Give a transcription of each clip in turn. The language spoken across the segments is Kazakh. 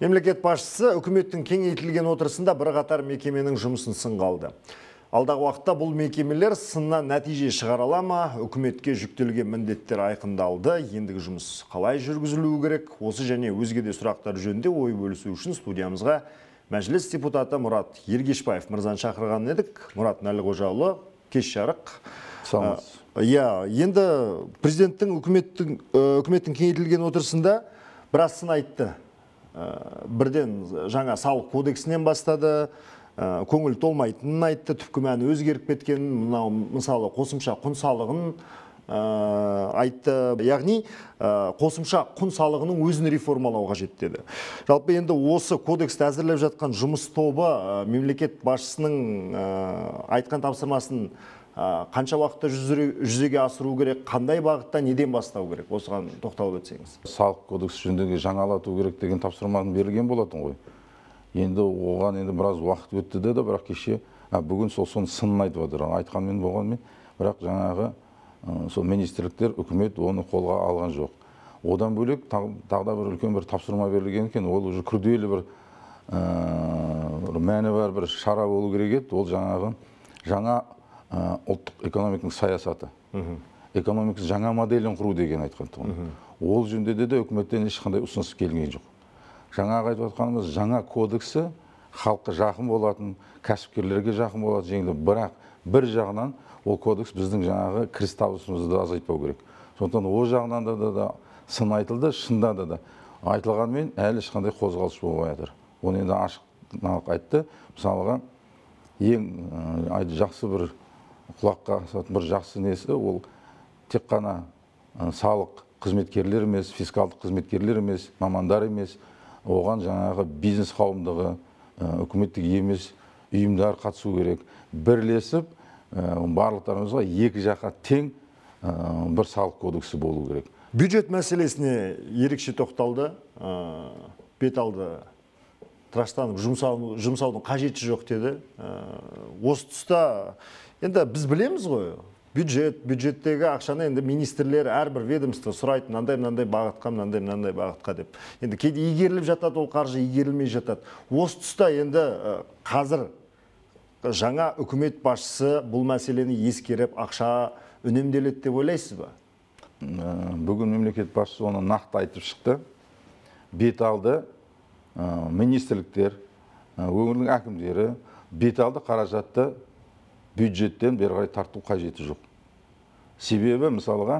мемлекет басшысы үкіметтің кеңейтілген отырысында бірқатар мекеменің жұмысын сынға алды алдағы уақытта бұл мекемелер сынна нәтиже шығара ала ма үкіметке жүктелген міндеттер айқындалды ендігі жұмыс қалай жүргізілуі керек осы және өзге де сұрақтар жөнде ой бөлісу үшін студиямызға мәжіліс депутаты мұрат ергешбаев Мұрзан шақырған едік мұрат нәліқожаұлы кеш жарық ә, иә енді президенттің үкіметтің ә, үкіметтің кеңейтілген отырысында біраз айтты Э, бірден жаңа салық кодексінен бастады э, көңіл толмайтынын айтты түпкі мәні өзгеріп кеткен мынау мысалы қосымша құн салығын э, айтты яғни қосымша құн салығының өзін реформалау қажет деді жалпы енді осы кодексті әзірлеп жатқан жұмыс тобы мемлекет басшысының айтқан тапсырмасын қанша уақытта жүзеге асыру керек қандай бағытта неден бастау керек осыған тоқталып өтсеңіз салық кодекс жөніндегі жаңалату керек деген тапсырманы берілген болатын ғой енді оған енді біраз уақыт өтті деді, бірақ кеше бүгін сол соның сынын айтып жатыр айтқанмен болғанмен бірақ жаңағы ә, сол министрліктер үкімет оны қолға алған жоқ одан бөлек тағы, да бір үлкен бір тапсырма берілген екен ол уже күрделі бір ә, мәні бар бір шара болу керек еді ол жаңағы жаңа ұлттық экономиканың саясаты экономикасы жаңа моделін құру деген айтқан тұғын ол жөнінде де үкіметтен ешқандай ұсыныс келген жоқ жаңағы айтып отқанымыз жаңа кодексі халыққа жақын болатын кәсіпкерлерге жақын болатын жеңіл бірақ бір жағынан ол кодекс біздің жаңағы кіріс табысымызды азайтпау керек сондықтан ол жағынан да, да, сын айтылды шында да, да айтылғанмен әлі ешқандай қозғалыс болмай жатыр оны енді ашық айтты мысалға ең жақсы бір құлаққа бір жақсы несі ол тек қана салық қызметкерлер емес фискалдық қызметкерлер емес мамандар емес оған жаңағы бизнес қауымдығы үкіметтік емес ұйымдар қатысу керек бірлесіп барлықтарымызға екі жаққа тең бір салық кодексі болу керек бюджет мәселесіне ерекше тоқталды бет алды тыраштанып жұмсаудың қажеті жоқ деді ә, осы тұста енді біз білеміз ғой бюджет бюджеттегі ақшаны енді министрлер әрбір ведомство сұрайды мынандай мынандай бағытқа мынандай мынандай бағытқа деп енді кейде игеріліп жатады ол қаржы игерілмей жатады осы тұста енді ә, қазір жаңа үкімет басшысы бұл мәселені ескеріп ақша үнемделеді деп ойлайсыз ба ә, бүгін мемлекет басшысы оны нақты айтып шықты бет алды Э, министрліктер э, өңірдің әкімдері беталды қаражатты бюджеттен бері қарай тарту қажеті жоқ себебі мысалға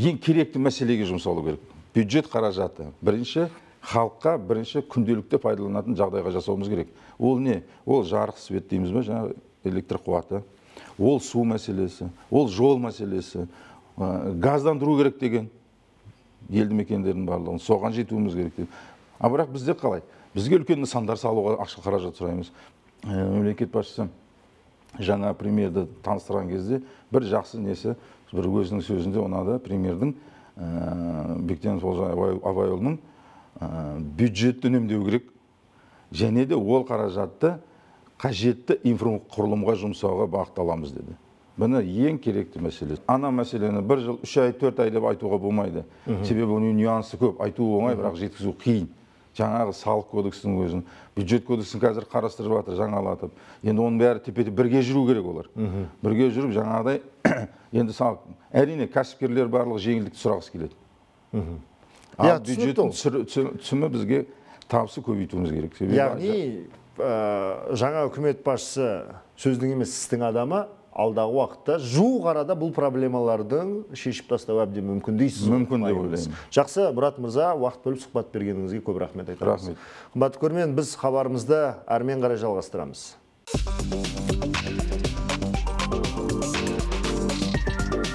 ең керекті мәселеге жұмсалу керек бюджет қаражаты бірінші халыққа бірінші күнделікті пайдаланатын жағдайға жасауымыз керек ол не ол жарық свет дейміз ба жаңағы электр қуаты ол су мәселесі ол жол мәселесі э, газдандыру керек деген елді мекендердің барлығын соған жетуіміз керек деп ал бірақ бізде қалай бізге үлкен нысандар салуға ақша қаражат сұраймыз э, мемлекет басшысы жаңа премьерді таныстырған кезде бір жақсы несі бір өзінің сөзінде ұнады премьердің ә, э, бектенов олжай абайұлының ә, э, бюджетті үнемдеу керек және де ол қаражатты қажетті инфрақұрылымға жұмсауға бағытталамыз деді бұны ең керекті мәселе ана мәселені бір жыл үш ай төрт ай деп айтуға болмайды себебі оның нюансы көп айту оңай бірақ жеткізу қиын жаңағы салық кодексінің өзін бюджет кодексін қазір қарастырып жатыр жаңалатып енді оның бәрі тепе теп бірге жүру керек олар бірге жүріп жаңағыдай енді салық әрине кәсіпкерлер барлығы жеңілдікті сұрағысы келеді бюджеттің түсімі бізге табысы көбейтуіміз керек себебі яғни жаңа үкімет басшысы сөздің емес істің адамы алдағы уақытта жуық арада бұл проблемалардың шешіп тастау әбден мүмкін дейсіз мүмкін деп ойлаймын жақсы мұрат мырза уақыт бөліп сұхбат бергеніңізге көп рахмет айтамыз рахмет қымбатты көрермен біз хабарымызды әрмен қарай жалғастырамыз